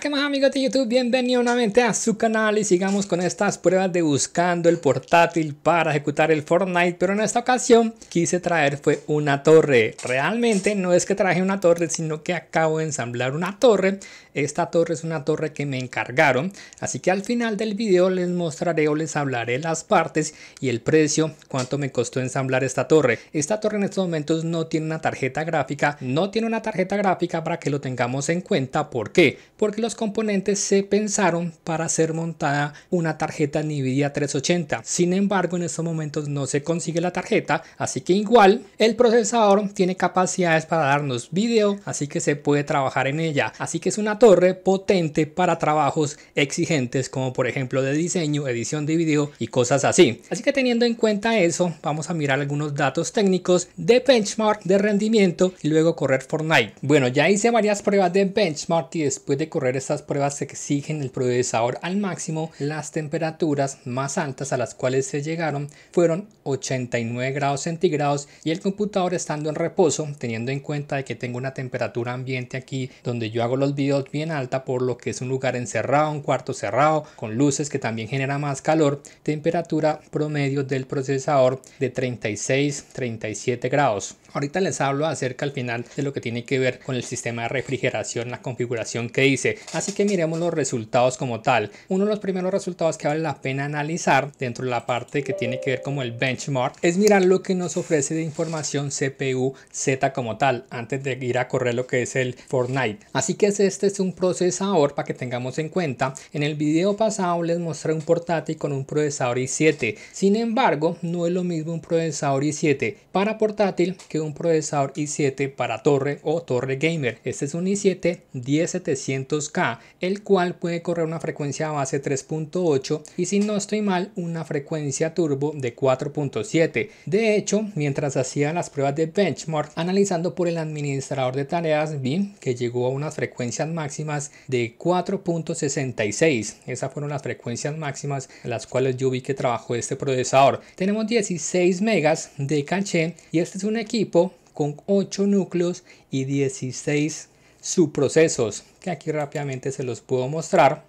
¿qué más amigos de YouTube? Bienvenidos nuevamente a su canal y sigamos con estas pruebas de buscando el portátil para ejecutar el Fortnite, pero en esta ocasión quise traer fue una torre. Realmente no es que traje una torre, sino que acabo de ensamblar una torre. Esta torre es una torre que me encargaron, así que al final del video les mostraré o les hablaré las partes y el precio, cuánto me costó ensamblar esta torre. Esta torre en estos momentos no tiene una tarjeta gráfica, no tiene una tarjeta gráfica para que lo tengamos en cuenta, ¿por qué? Porque componentes se pensaron para ser montada una tarjeta NVIDIA 380. Sin embargo, en estos momentos no se consigue la tarjeta, así que igual el procesador tiene capacidades para darnos video así que se puede trabajar en ella. Así que es una torre potente para trabajos exigentes como por ejemplo de diseño, edición de video y cosas así. Así que teniendo en cuenta eso, vamos a mirar algunos datos técnicos de benchmark de rendimiento y luego correr Fortnite. Bueno, ya hice varias pruebas de benchmark y después de correr estas pruebas se exigen el procesador al máximo, las temperaturas más altas a las cuales se llegaron fueron 89 grados centígrados y el computador estando en reposo, teniendo en cuenta de que tengo una temperatura ambiente aquí donde yo hago los videos bien alta, por lo que es un lugar encerrado, un cuarto cerrado, con luces que también genera más calor, temperatura promedio del procesador de 36, 37 grados. Ahorita les hablo acerca al final de lo que tiene que ver con el sistema de refrigeración, la configuración que hice. Así que miremos los resultados como tal. Uno de los primeros resultados que vale la pena analizar dentro de la parte que tiene que ver como el benchmark es mirar lo que nos ofrece de información CPU Z como tal antes de ir a correr lo que es el Fortnite. Así que este es un procesador para que tengamos en cuenta. En el video pasado les mostré un portátil con un procesador i7. Sin embargo, no es lo mismo un procesador i7 para portátil que un procesador i7 para torre o torre gamer. Este es un i7 10700 el cual puede correr una frecuencia base 3.8 y si no estoy mal, una frecuencia turbo de 4.7. De hecho, mientras hacía las pruebas de benchmark, analizando por el administrador de tareas, vi que llegó a unas frecuencias máximas de 4.66. Esas fueron las frecuencias máximas en las cuales yo vi que trabajó este procesador. Tenemos 16 megas de caché y este es un equipo con 8 núcleos y 16 subprocesos, que aquí rápidamente se los puedo mostrar.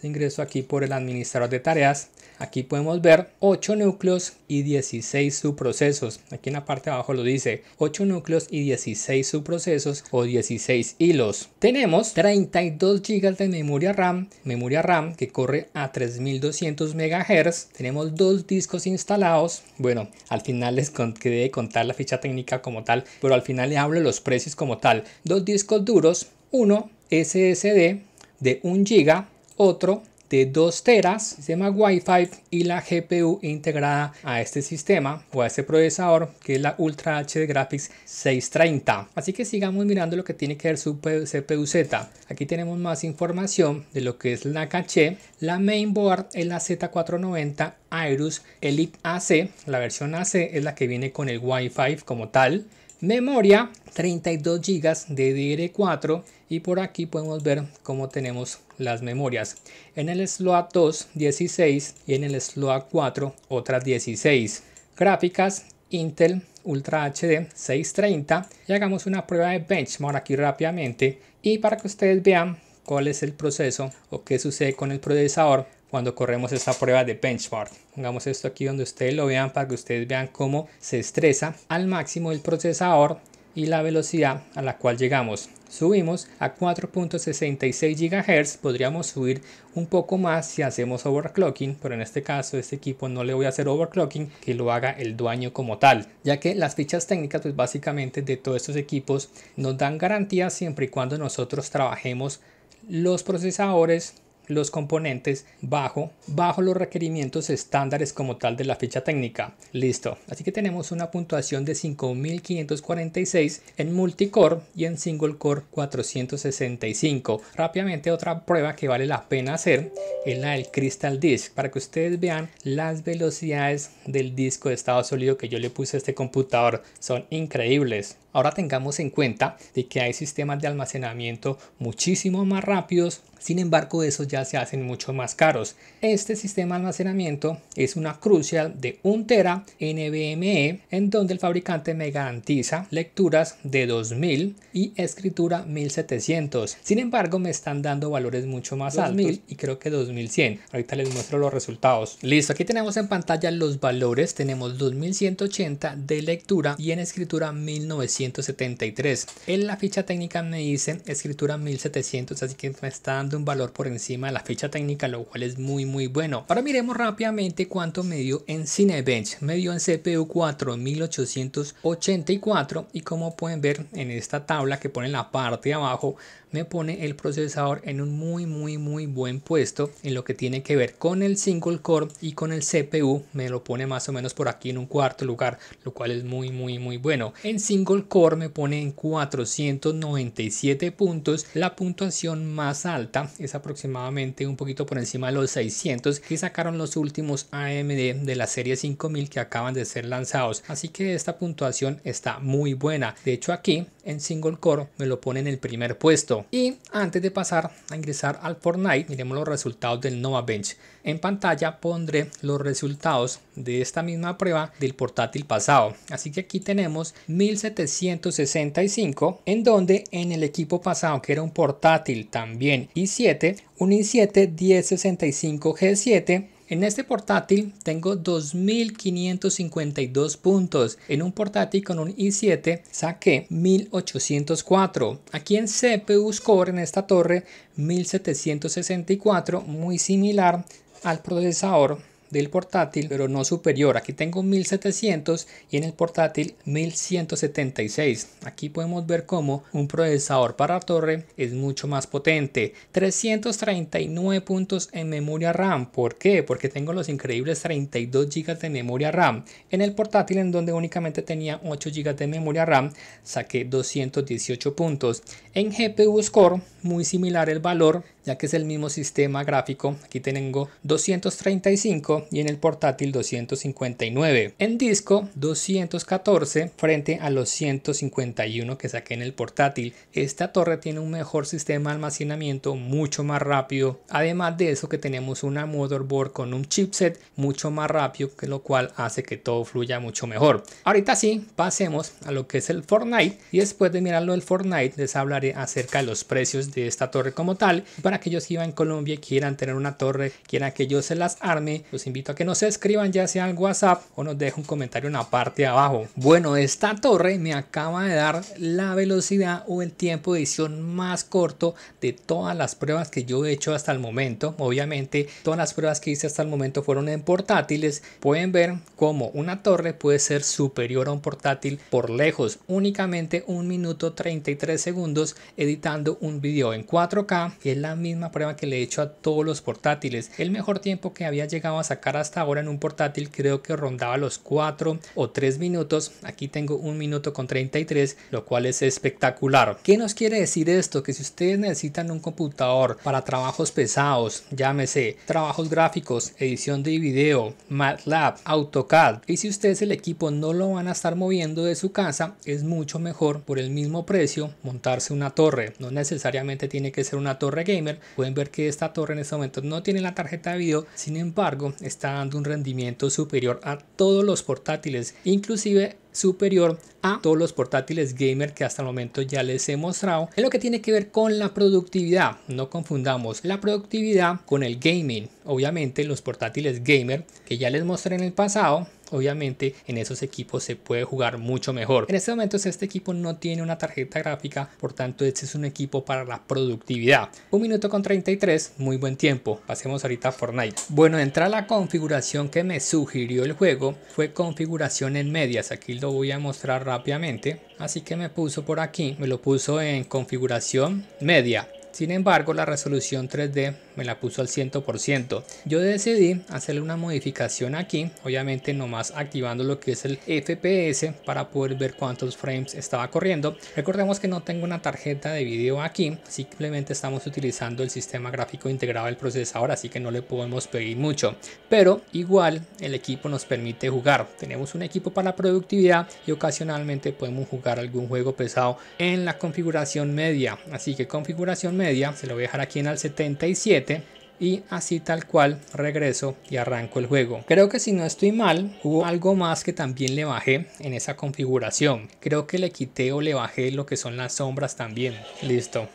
Se ingreso aquí por el administrador de tareas. Aquí podemos ver 8 núcleos y 16 subprocesos. Aquí en la parte de abajo lo dice 8 núcleos y 16 subprocesos o 16 hilos. Tenemos 32 GB de memoria RAM, memoria RAM que corre a 3200 MHz. Tenemos dos discos instalados. Bueno, al final les quedé contar la ficha técnica como tal, pero al final les hablo de los precios como tal. Dos discos duros, uno SSD de 1 GB otro de 2 teras, sistema Wi-Fi y la GPU integrada a este sistema o a este procesador que es la Ultra HD Graphics 630. Así que sigamos mirando lo que tiene que ver su CPU-Z. Aquí tenemos más información de lo que es la caché. La mainboard es la Z490 Airus Elite AC. La versión AC es la que viene con el Wi-Fi como tal. Memoria 32 GB de DDR4 y por aquí podemos ver cómo tenemos las memorias. En el slot 2, 16 y en el slot 4, otras 16. Gráficas Intel Ultra HD 630 y hagamos una prueba de benchmark aquí rápidamente y para que ustedes vean cuál es el proceso o qué sucede con el procesador cuando corremos esta prueba de benchmark. Pongamos esto aquí donde ustedes lo vean para que ustedes vean cómo se estresa al máximo el procesador y la velocidad a la cual llegamos. Subimos a 4.66 GHz, podríamos subir un poco más si hacemos overclocking, pero en este caso este equipo no le voy a hacer overclocking, que lo haga el dueño como tal, ya que las fichas técnicas pues básicamente de todos estos equipos nos dan garantía siempre y cuando nosotros trabajemos los procesadores los componentes bajo, bajo los requerimientos estándares como tal de la ficha técnica. Listo. Así que tenemos una puntuación de 5546 en multicore y en single core 465. Rápidamente otra prueba que vale la pena hacer es la del Crystal Disk para que ustedes vean las velocidades del disco de estado sólido que yo le puse a este computador. Son increíbles. Ahora tengamos en cuenta de que hay sistemas de almacenamiento muchísimo más rápidos, sin embargo esos ya se hacen mucho más caros. Este sistema de almacenamiento es una crucial de 1 tera NVMe en donde el fabricante me garantiza lecturas de 2000 y escritura 1700. Sin embargo me están dando valores mucho más 2000 altos y creo que 2100. Ahorita les muestro los resultados. Listo, aquí tenemos en pantalla los valores. Tenemos 2180 de lectura y en escritura 1900 173 En la ficha técnica me dicen escritura 1700, así que me está dando un valor por encima de la ficha técnica, lo cual es muy muy bueno. Ahora miremos rápidamente cuánto me dio en Cinebench. Me dio en CPU 4884 y como pueden ver en esta tabla que pone la parte de abajo me pone el procesador en un muy muy muy buen puesto en lo que tiene que ver con el single core y con el CPU me lo pone más o menos por aquí en un cuarto lugar lo cual es muy muy muy bueno en single core me pone en 497 puntos la puntuación más alta es aproximadamente un poquito por encima de los 600 que sacaron los últimos AMD de la serie 5000 que acaban de ser lanzados así que esta puntuación está muy buena de hecho aquí en single core me lo pone en el primer puesto y antes de pasar a ingresar al Fortnite, miremos los resultados del Nova Bench. En pantalla pondré los resultados de esta misma prueba del portátil pasado. Así que aquí tenemos 1765, en donde en el equipo pasado, que era un portátil también i7, un i7 1065G7 en este portátil tengo 2552 puntos. En un portátil con un i7 saqué 1804. Aquí en CPU score en esta torre 1764, muy similar al procesador del portátil, pero no superior. Aquí tengo 1700 y en el portátil 1176. Aquí podemos ver cómo un procesador para torre es mucho más potente. 339 puntos en memoria RAM. ¿Por qué? Porque tengo los increíbles 32 GB de memoria RAM. En el portátil, en donde únicamente tenía 8 GB de memoria RAM, saqué 218 puntos. En GPU Score, muy similar el valor, ya que es el mismo sistema gráfico. Aquí tengo 235 y en el portátil 259. En disco 214 frente a los 151 que saqué en el portátil. Esta torre tiene un mejor sistema de almacenamiento mucho más rápido. Además de eso que tenemos una motherboard con un chipset mucho más rápido que lo cual hace que todo fluya mucho mejor. Ahorita sí, pasemos a lo que es el Fortnite y después de mirarlo el Fortnite les hablaré acerca de los precios de esta torre como tal. Para aquellos que iban en Colombia y quieran tener una torre, quieran que yo se las arme, invito a que nos escriban ya sea al WhatsApp o nos dejen un comentario en la parte de abajo. Bueno, esta torre me acaba de dar la velocidad o el tiempo de edición más corto de todas las pruebas que yo he hecho hasta el momento. Obviamente, todas las pruebas que hice hasta el momento fueron en portátiles. Pueden ver cómo una torre puede ser superior a un portátil por lejos. Únicamente un minuto 33 segundos editando un video en 4K. Es la misma prueba que le he hecho a todos los portátiles. El mejor tiempo que había llegado a sacar hasta ahora en un portátil creo que rondaba los 4 o 3 minutos. Aquí tengo un minuto con 33, lo cual es espectacular. ¿Qué nos quiere decir esto? Que si ustedes necesitan un computador para trabajos pesados, llámese trabajos gráficos, edición de video, MATLAB, AutoCAD, y si ustedes el equipo no lo van a estar moviendo de su casa, es mucho mejor por el mismo precio montarse una torre. No necesariamente tiene que ser una torre gamer. Pueden ver que esta torre en este momento no tiene la tarjeta de video, sin embargo, está dando un rendimiento superior a todos los portátiles, inclusive superior a todos los portátiles gamer que hasta el momento ya les he mostrado en lo que tiene que ver con la productividad no confundamos la productividad con el gaming obviamente los portátiles gamer que ya les mostré en el pasado obviamente en esos equipos se puede jugar mucho mejor. En este momento este equipo no tiene una tarjeta gráfica, por tanto este es un equipo para la productividad. Un minuto con 33, muy buen tiempo. Pasemos ahorita a Fortnite. Bueno, entra la configuración que me sugirió el juego, fue configuración en medias, aquí lo voy a mostrar rápidamente. Así que me puso por aquí, me lo puso en configuración media. Sin embargo, la resolución 3D me la puso al 100%. Yo decidí hacerle una modificación aquí, obviamente nomás activando lo que es el FPS para poder ver cuántos frames estaba corriendo. Recordemos que no tengo una tarjeta de vídeo aquí, simplemente estamos utilizando el sistema gráfico integrado del procesador, así que no le podemos pedir mucho. Pero igual el equipo nos permite jugar. Tenemos un equipo para la productividad y ocasionalmente podemos jugar algún juego pesado en la configuración media. Así que configuración media, se lo voy a dejar aquí en al 77 y así tal cual regreso y arranco el juego. Creo que si no estoy mal, hubo algo más que también le bajé en esa configuración. Creo que le quité o le bajé lo que son las sombras también. Listo.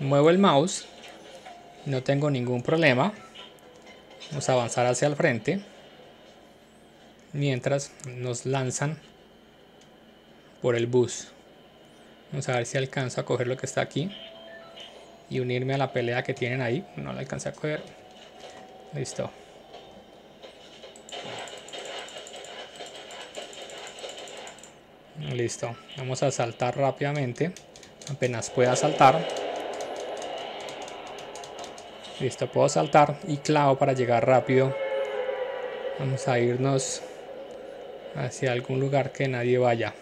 Muevo el mouse. No tengo ningún problema. Vamos a avanzar hacia el frente. Mientras nos lanzan por el bus. Vamos a ver si alcanzo a coger lo que está aquí y unirme a la pelea que tienen ahí. No la alcancé a coger. Listo. Listo. Vamos a saltar rápidamente. Apenas pueda saltar. Listo, puedo saltar y clavo para llegar rápido. Vamos a irnos hacia algún lugar que nadie vaya.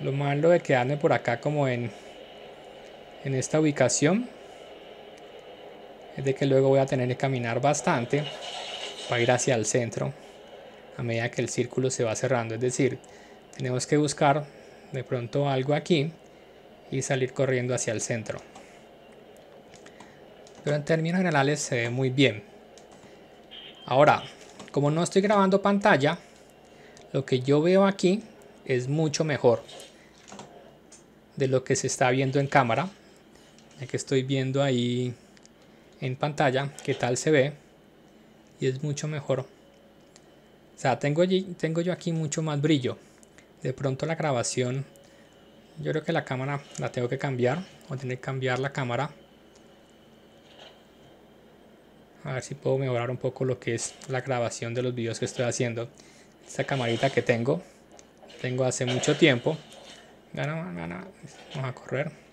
Lo malo de quedarme por acá como en en esta ubicación es de que luego voy a tener que caminar bastante para ir hacia el centro a medida que el círculo se va cerrando es decir tenemos que buscar de pronto algo aquí y salir corriendo hacia el centro pero en términos generales se ve muy bien ahora como no estoy grabando pantalla lo que yo veo aquí es mucho mejor de lo que se está viendo en cámara que estoy viendo ahí en pantalla qué tal se ve y es mucho mejor o sea tengo, tengo yo aquí mucho más brillo de pronto la grabación yo creo que la cámara la tengo que cambiar o tener que cambiar la cámara a ver si puedo mejorar un poco lo que es la grabación de los videos que estoy haciendo esta camarita que tengo tengo hace mucho tiempo vamos a correr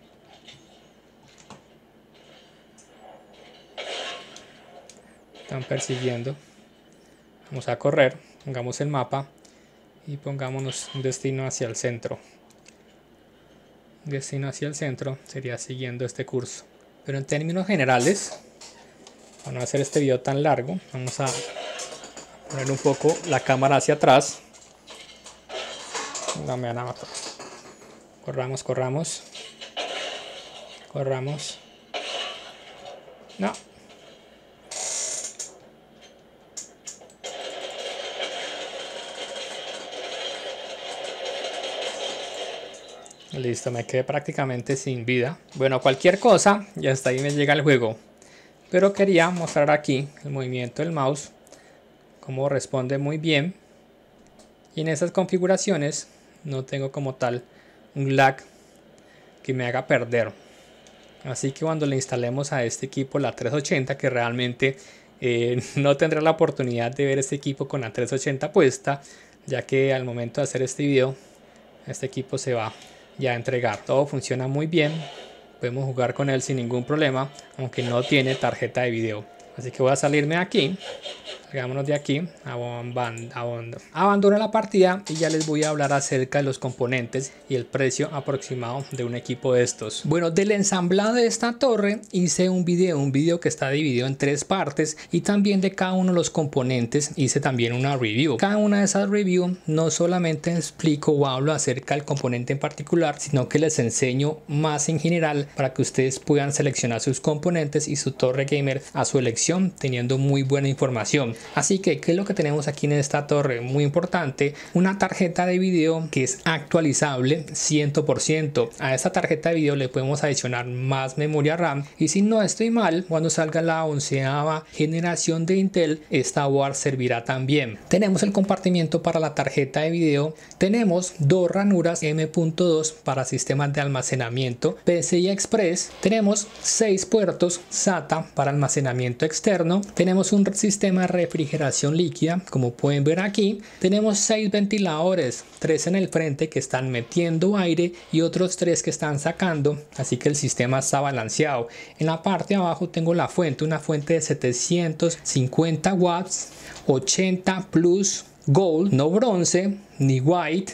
están persiguiendo. Vamos a correr, pongamos el mapa y pongámonos un destino hacia el centro. Destino hacia el centro sería siguiendo este curso. Pero en términos generales, para no hacer este video tan largo, vamos a poner un poco la cámara hacia atrás. Corramos, corramos. Corramos. No, Listo, me quedé prácticamente sin vida. Bueno, cualquier cosa, y hasta ahí me llega el juego. Pero quería mostrar aquí el movimiento del mouse, cómo responde muy bien. Y en esas configuraciones no tengo como tal un lag que me haga perder. Así que cuando le instalemos a este equipo la 380, que realmente eh, no tendré la oportunidad de ver este equipo con la 380 puesta, ya que al momento de hacer este video, este equipo se va ya entregar. Todo funciona muy bien. Podemos jugar con él sin ningún problema, aunque no tiene tarjeta de video. Así que voy a salirme de aquí salgámonos de aquí, abandona la partida y ya les voy a hablar acerca de los componentes y el precio aproximado de un equipo de estos. Bueno, del ensamblado de esta torre hice un video, un video que está dividido en tres partes y también de cada uno de los componentes hice también una review. Cada una de esas reviews no solamente explico o hablo acerca del componente en particular, sino que les enseño más en general para que ustedes puedan seleccionar sus componentes y su torre gamer a su elección teniendo muy buena información. Así que, ¿qué es lo que tenemos aquí en esta torre? Muy importante, una tarjeta de video que es actualizable 100%. A esta tarjeta de video le podemos adicionar más memoria RAM y si no estoy mal, cuando salga la onceava generación de Intel, esta board servirá también. Tenemos el compartimiento para la tarjeta de video, tenemos dos ranuras M.2 para sistemas de almacenamiento, PCI Express, tenemos seis puertos SATA para almacenamiento externo, tenemos un sistema refrigeración líquida, como pueden ver aquí, tenemos seis ventiladores, tres en el frente que están metiendo aire y otros tres que están sacando, así que el sistema está balanceado. En la parte de abajo tengo la fuente, una fuente de 750 watts, 80 plus gold, no bronce, ni white,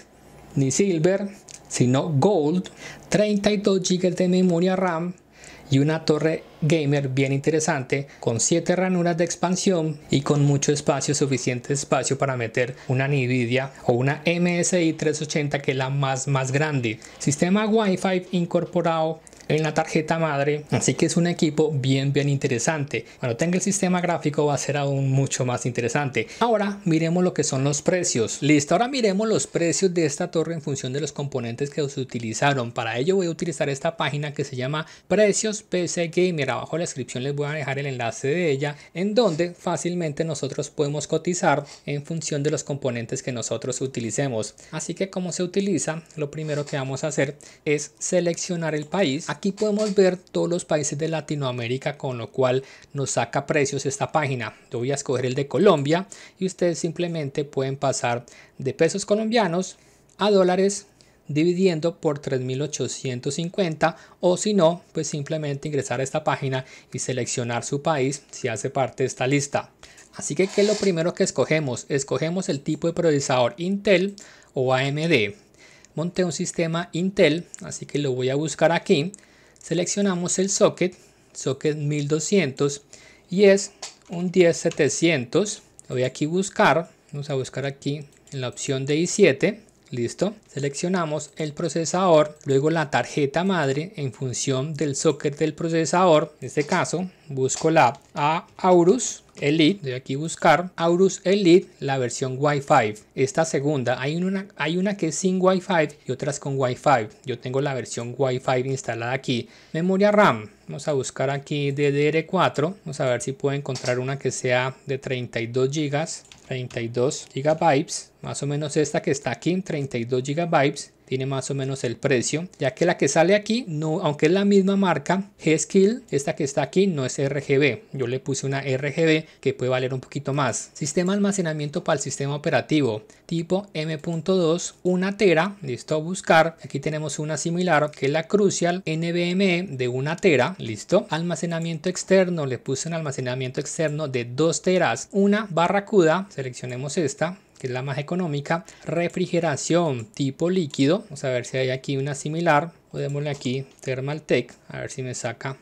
ni silver, sino gold, 32 gigas de memoria RAM, y una torre gamer bien interesante con 7 ranuras de expansión y con mucho espacio, suficiente espacio para meter una Nvidia o una MSI 380 que es la más más grande. Sistema Wi-Fi incorporado en la tarjeta madre. Así que es un equipo bien, bien interesante. Cuando tenga el sistema gráfico va a ser aún mucho más interesante. Ahora miremos lo que son los precios. Listo, ahora miremos los precios de esta torre en función de los componentes que se utilizaron. Para ello voy a utilizar esta página que se llama Precios PC Gamer. Abajo en la descripción les voy a dejar el enlace de ella en donde fácilmente nosotros podemos cotizar en función de los componentes que nosotros utilicemos. Así que como se utiliza, lo primero que vamos a hacer es seleccionar el país. Aquí podemos ver todos los países de Latinoamérica, con lo cual nos saca precios esta página. Yo voy a escoger el de Colombia y ustedes simplemente pueden pasar de pesos colombianos a dólares dividiendo por 3.850 o si no, pues simplemente ingresar a esta página y seleccionar su país si hace parte de esta lista. Así que, ¿qué es lo primero que escogemos? Escogemos el tipo de procesador Intel o AMD monté un sistema Intel, así que lo voy a buscar aquí. Seleccionamos el socket, socket 1200 y es un 10700. Lo voy aquí a buscar, vamos a buscar aquí en la opción de i7 ¿Listo? Seleccionamos el procesador, luego la tarjeta madre en función del socket del procesador. En este caso, busco la A Aurus Elite, de aquí buscar Aurus Elite, la versión Wi-Fi. Esta segunda, hay una, hay una que es sin Wi-Fi y otras con Wi-Fi. Yo tengo la versión Wi-Fi instalada aquí. Memoria RAM, Vamos a buscar aquí DDR4. Vamos a ver si puedo encontrar una que sea de 32 GB. 32 GB. Más o menos esta que está aquí, 32 GB tiene más o menos el precio, ya que la que sale aquí, no, aunque es la misma marca, g esta que está aquí no es RGB, yo le puse una RGB que puede valer un poquito más. Sistema de almacenamiento para el sistema operativo, tipo M.2, una tera, listo buscar, aquí tenemos una similar que es la Crucial NVMe de una tera, listo. Almacenamiento externo, le puse un almacenamiento externo de dos teras, una barracuda, seleccionemos esta, que es la más económica. Refrigeración tipo líquido. Vamos a ver si hay aquí una similar. Podemos aquí Thermaltech. A ver si me saca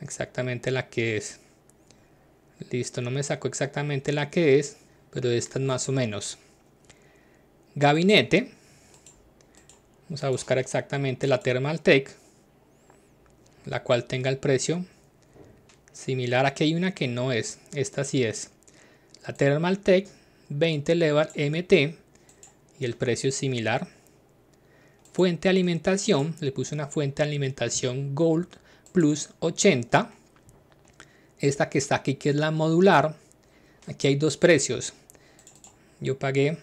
exactamente la que es. Listo, no me sacó exactamente la que es, pero esta es más o menos. Gabinete. Vamos a buscar exactamente la Thermaltech, la cual tenga el precio similar. Aquí hay una que no es, esta sí es. La Thermaltech 20 Level MT y el precio es similar. Fuente de alimentación, le puse una fuente de alimentación Gold Plus 80. Esta que está aquí que es la modular. Aquí hay dos precios. Yo pagué un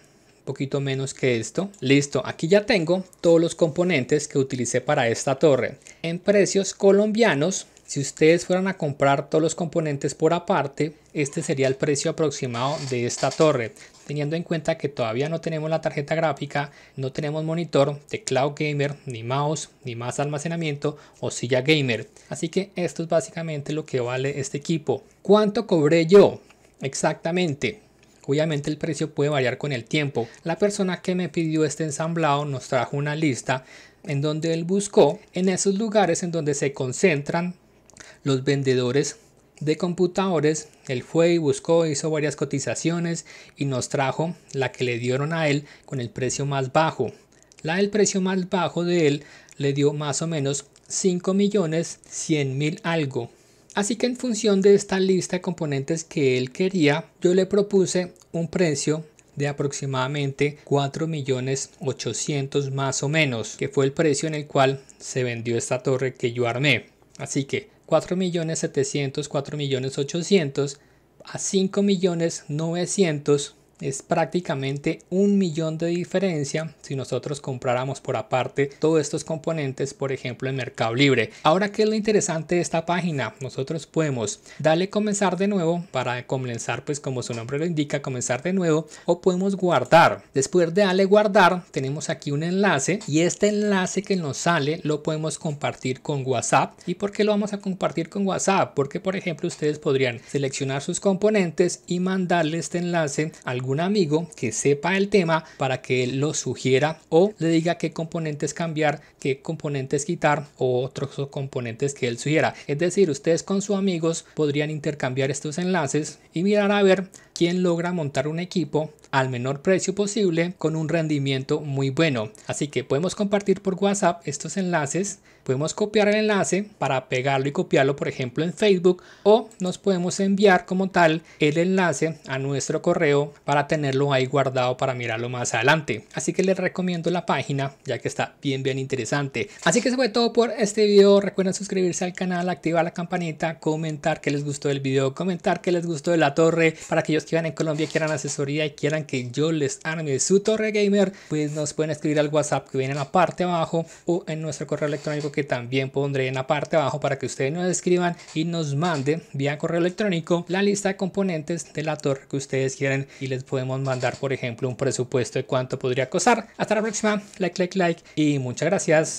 poquito menos que esto. Listo, aquí ya tengo todos los componentes que utilicé para esta torre. En precios colombianos si ustedes fueran a comprar todos los componentes por aparte, este sería el precio aproximado de esta torre, teniendo en cuenta que todavía no tenemos la tarjeta gráfica, no tenemos monitor, de Cloud gamer, ni mouse, ni más almacenamiento o silla gamer. Así que esto es básicamente lo que vale este equipo. ¿Cuánto cobré yo? Exactamente. Obviamente el precio puede variar con el tiempo. La persona que me pidió este ensamblado nos trajo una lista en donde él buscó en esos lugares en donde se concentran los vendedores de computadores, él fue y buscó, hizo varias cotizaciones y nos trajo la que le dieron a él con el precio más bajo. La del precio más bajo de él le dio más o menos 5 millones 100 mil algo. Así que en función de esta lista de componentes que él quería, yo le propuse un precio de aproximadamente 4 millones 800 más o menos, que fue el precio en el cual se vendió esta torre que yo armé. Así que 4.700.000, 4.800.000 a 5.900.000 es prácticamente un millón de diferencia si nosotros compráramos por aparte todos estos componentes, por ejemplo, en Mercado Libre. Ahora, ¿qué es lo interesante de esta página? Nosotros podemos darle comenzar de nuevo para comenzar, pues como su nombre lo indica, comenzar de nuevo o podemos guardar. Después de darle guardar, tenemos aquí un enlace y este enlace que nos sale lo podemos compartir con WhatsApp. ¿Y por qué lo vamos a compartir con WhatsApp? Porque, por ejemplo, ustedes podrían seleccionar sus componentes y mandarle este enlace al algún amigo que sepa el tema para que lo sugiera o le diga qué componentes cambiar, qué componentes quitar o otros componentes que él sugiera. Es decir, ustedes con sus amigos podrían intercambiar estos enlaces y mirar a ver quién logra montar un equipo al menor precio posible con un rendimiento muy bueno. Así que podemos compartir por WhatsApp estos enlaces podemos copiar el enlace para pegarlo y copiarlo por ejemplo en Facebook o nos podemos enviar como tal el enlace a nuestro correo para tenerlo ahí guardado para mirarlo más adelante así que les recomiendo la página ya que está bien bien interesante así que eso fue todo por este video recuerden suscribirse al canal activar la campanita comentar que les gustó el video comentar que les gustó de la torre para aquellos que van en Colombia quieran asesoría y quieran que yo les arme su torre gamer pues nos pueden escribir al whatsapp que viene en la parte abajo o en nuestro correo electrónico que también pondré en la parte abajo para que ustedes nos escriban y nos manden vía correo electrónico la lista de componentes de la torre que ustedes quieren y les podemos mandar por ejemplo un presupuesto de cuánto podría costar. Hasta la próxima, like, like, like y muchas gracias.